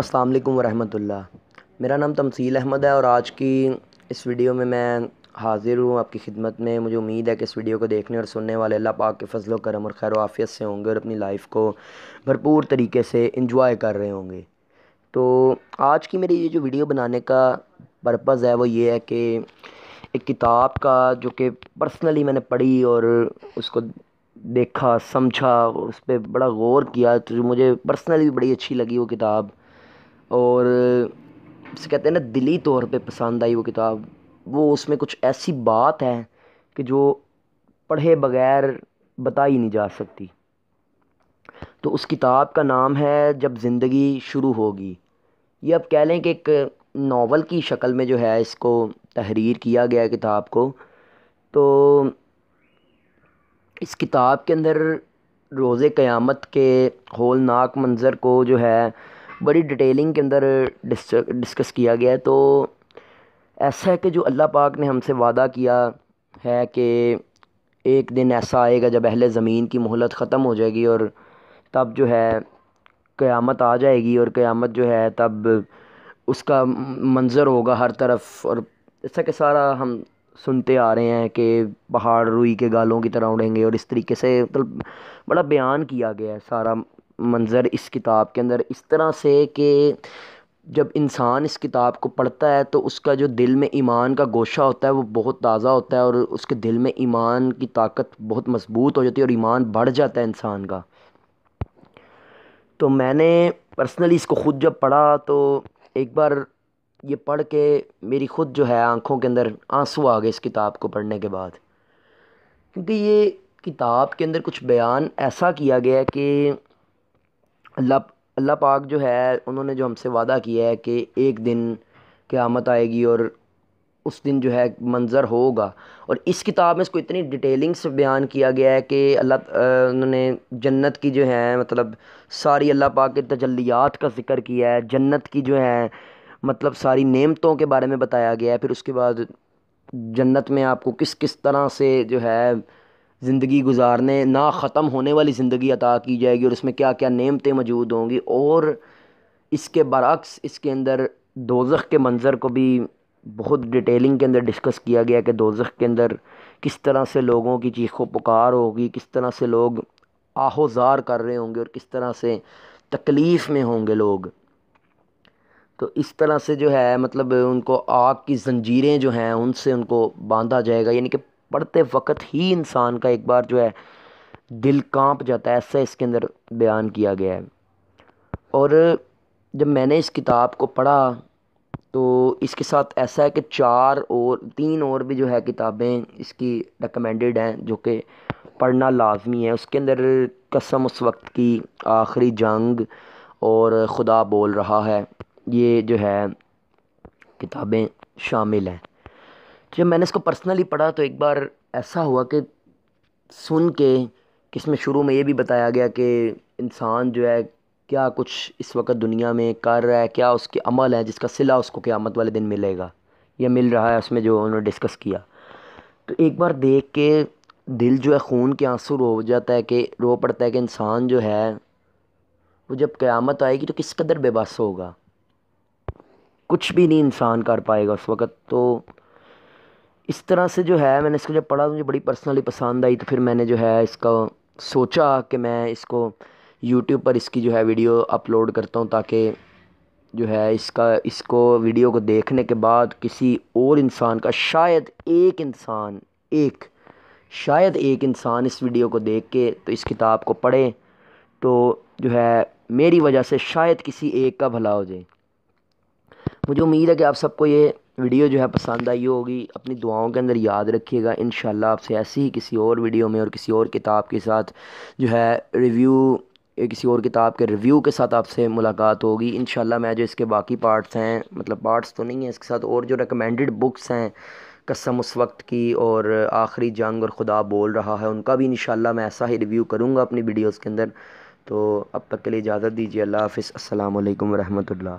अस्सलाम वालेकुम रहमतुल्लाह मेरा नाम तमसील अहमद है और आज की इस वीडियो में मैं हाज़िर हूँ आपकी खिदमत में मुझे उम्मीद है कि इस वीडियो को देखने और सुनने वाले अल्लाह पाक के फजल करम और खैर आफियत से होंगे और अपनी लाइफ को भरपूर तरीके से इंजॉय कर रहे होंगे तो आज की मेरी ये जो वीडियो बनाने का पर्पज़ है वो ये है कि एक किताब का जो कि पर्सनली मैंने पढ़ी और उसको देखा समझा उस पर बड़ा गौर किया तो मुझे पर्सनली भी बड़ी अच्छी लगी वो किताब और उसे कहते हैं ना दिली तौर पे पसंद आई वो किताब वो उसमें कुछ ऐसी बात है कि जो पढ़े बगैर बताई नहीं जा सकती तो उस किताब का नाम है जब ज़िंदगी शुरू होगी ये अब कह लें कि एक नावल की शक्ल में जो है इसको तहरीर किया गया किताब को तो इस किताब के अंदर रोज़ क़यामत के होलनाक मंज़र को जो है बड़ी डिटेलिंग के अंदर डिस डिस्कस किया गया है तो ऐसा है कि जो अल्लाह पाक ने हमसे वादा किया है कि एक दिन ऐसा आएगा जब अहले ज़मीन की मोहलत ख़त्म हो जाएगी और तब जो है क़यामत आ जाएगी और क़यामत जो है तब उसका मंज़र होगा हर तरफ और ऐसा कि सारा हम सुनते आ रहे हैं कि पहाड़ रुई के गालों की तरह उड़ेंगे और इस तरीके से मतलब बड़ा बयान किया गया है सारा मंज़र इस किताब के अंदर इस तरह से कि जब इंसान इस किताब को पढ़ता है तो उसका जो दिल में ईमान का गोशा होता है वो बहुत ताज़ा होता है और उसके दिल में ईमान की ताकत बहुत मज़बूत हो जाती है और ईमान बढ़ जाता है इंसान का तो मैंने पर्सनली इसको ख़ुद जब पढ़ा तो एक बार ये पढ़ के मेरी ख़ुद जो है आंखों के अंदर आंसू आ गए इस किताब को पढ़ने के बाद क्योंकि ये किताब के अंदर कुछ बयान ऐसा किया गया है कि अल्लाह अल्लाह पाक जो है उन्होंने जो हमसे वादा किया है कि एक दिन क़यामत आएगी और उस दिन जो है मंज़र होगा और इस किताब में इसको इतनी डिटेलिंग से बयान किया गया है कि अल्लाह उन्होंने जन्नत की जो है मतलब सारी अल्लाह पाक के तजलियात का ज़िक्र किया है जन्नत की जो है मतलब सारी नेमतों के बारे में बताया गया है फिर उसके बाद जन्नत में आपको किस किस तरह से जो है ज़िंदगी गुजारने ना ख़त्म होने वाली ज़िंदगी अता की जाएगी और उसमें क्या क्या नेमतें मौजूद होंगी और इसके बरक्स इसके अंदर दोजख के मंज़र को भी बहुत डिटेलिंग के अंदर डिस्कस किया गया कि दोजख के अंदर किस तरह से लोगों की चीखों पुकार होगी किस तरह से लोग आहोजार कर रहे होंगे और किस तरह से तकलीफ़ में होंगे लोग तो इस तरह से जो है मतलब उनको आग की जंजीरें जो हैं उनसे उनको बांधा जाएगा यानी कि पढ़ते वक्त ही इंसान का एक बार जो है दिल कांप जाता है ऐसा इसके अंदर बयान किया गया है और जब मैंने इस किताब को पढ़ा तो इसके साथ ऐसा है कि चार और तीन और भी जो है किताबें इसकी रिकमेंडेड हैं जो कि पढ़ना लाजमी है उसके अंदर कसम उस वक्त की आखिरी जंग और ख़ुदा बोल रहा है ये जो है किताबें शामिल हैं जब मैंने इसको पर्सनली पढ़ा तो एक बार ऐसा हुआ कि सुन के कि इसमें शुरू में ये भी बताया गया कि इंसान जो है क्या कुछ इस वक्त दुनिया में कर रहा है क्या उसके अमल है जिसका सिला उसको क़्यामत वाले दिन मिलेगा या मिल रहा है उसमें जो उन्होंने डिस्कस किया तो एक बार देख के दिल जो है खून के आंसू रो जाता है कि रो पड़ता है कि इंसान जो है वो जब क़्यामत आएगी तो किस कदर बेबस होगा कुछ भी नहीं इंसान कर पाएगा उस वक़्त तो इस तरह से जो है मैंने इसको जब पढ़ा तो मुझे बड़ी पर्सनली पसंद आई तो फिर मैंने जो है इसका सोचा कि मैं इसको यूट्यूब पर इसकी जो है वीडियो अपलोड करता हूँ ताकि जो है इसका इसको वीडियो को देखने के बाद किसी और इंसान का शायद एक इंसान एक शायद एक इंसान इस वीडियो को देख के तो इस किताब को पढ़े तो जो है मेरी वजह से शायद किसी एक का भला हो जाए मुझे उम्मीद है कि आप सबको ये वीडियो जो है पसंद आई होगी अपनी दुआओं के अंदर याद रखिएगा इन आपसे ऐसी ही किसी और वीडियो में और किसी और किताब के साथ जो है रिव्यू किसी और किताब के रिव्यू के साथ आपसे मुलाकात होगी इन मैं जो इसके बाकी पार्ट्स हैं मतलब पार्ट्स तो नहीं हैं इसके साथ और जो रिकमेंडेड बुक्स हैं कसम उस वक्त की और आखिरी जंग और खुदा बोल रहा है उनका भी इन मैं ऐसा ही रिव्यू करूँगा अपनी वीडियोज़ के अंदर तो अब तक के लिए इजाज़त दीजिए अल्लाह हाफि असल वरहमल